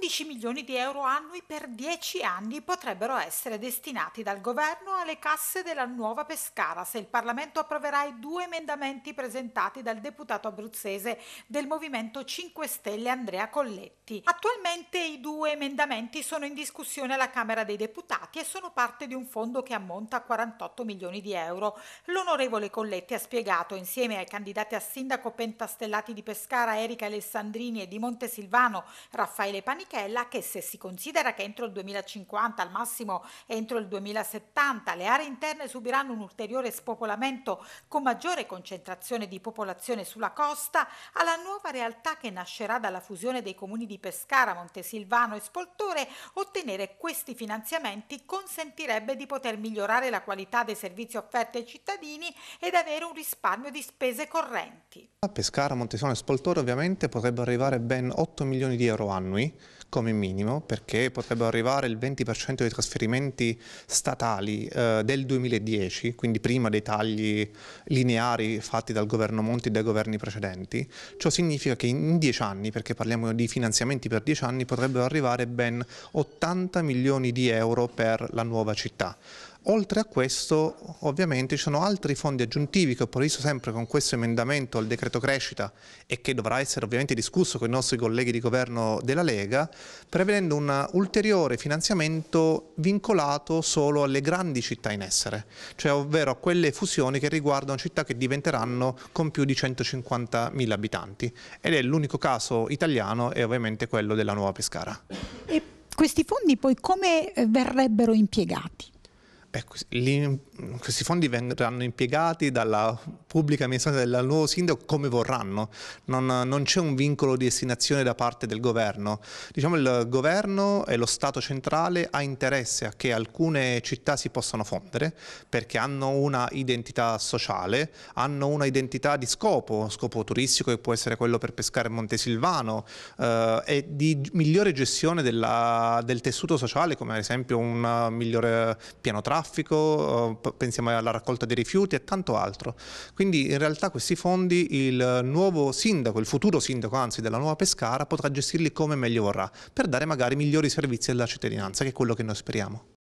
11 milioni di euro annui per 10 anni potrebbero essere destinati dal governo alle casse della nuova Pescara se il Parlamento approverà i due emendamenti presentati dal deputato abruzzese del Movimento 5 Stelle Andrea Colletti. Attualmente i due emendamenti sono in discussione alla Camera dei Deputati e sono parte di un fondo che ammonta a 48 milioni di euro. L'onorevole Colletti ha spiegato insieme ai candidati a sindaco pentastellati di Pescara Erika Alessandrini e di Montesilvano Raffaele Panicchi Michela che se si considera che entro il 2050, al massimo entro il 2070, le aree interne subiranno un ulteriore spopolamento con maggiore concentrazione di popolazione sulla costa, alla nuova realtà che nascerà dalla fusione dei comuni di Pescara, Montesilvano e Spoltore, ottenere questi finanziamenti consentirebbe di poter migliorare la qualità dei servizi offerti ai cittadini ed avere un risparmio di spese correnti. A Pescara, Montesilvano e Spoltore ovviamente potrebbero arrivare ben 8 milioni di euro annui come minimo, perché potrebbero arrivare il 20% dei trasferimenti statali eh, del 2010, quindi prima dei tagli lineari fatti dal governo Monti e dai governi precedenti. Ciò significa che in 10 anni, perché parliamo di finanziamenti per 10 anni, potrebbero arrivare ben 80 milioni di euro per la nuova città. Oltre a questo ovviamente ci sono altri fondi aggiuntivi che ho previsto sempre con questo emendamento al decreto crescita e che dovrà essere ovviamente discusso con i nostri colleghi di governo della Lega, prevedendo un ulteriore finanziamento vincolato solo alle grandi città in essere, cioè ovvero a quelle fusioni che riguardano città che diventeranno con più di 150.000 abitanti ed è l'unico caso italiano e ovviamente quello della Nuova Pescara. E questi fondi poi come eh, verrebbero impiegati? Ecco, questi fondi verranno impiegati dalla pubblica amministrazione del nuovo sindaco come vorranno, non, non c'è un vincolo di destinazione da parte del governo. Diciamo il governo e lo Stato centrale ha interesse a che alcune città si possano fondere perché hanno una identità sociale, hanno una identità di scopo, scopo turistico che può essere quello per pescare Montesilvano eh, e di migliore gestione della, del tessuto sociale come ad esempio un migliore piano traffico, eh, pensiamo alla raccolta dei rifiuti e tanto altro. Quindi in realtà questi fondi il nuovo sindaco, il futuro sindaco anzi della nuova Pescara potrà gestirli come meglio vorrà per dare magari migliori servizi alla cittadinanza, che è quello che noi speriamo.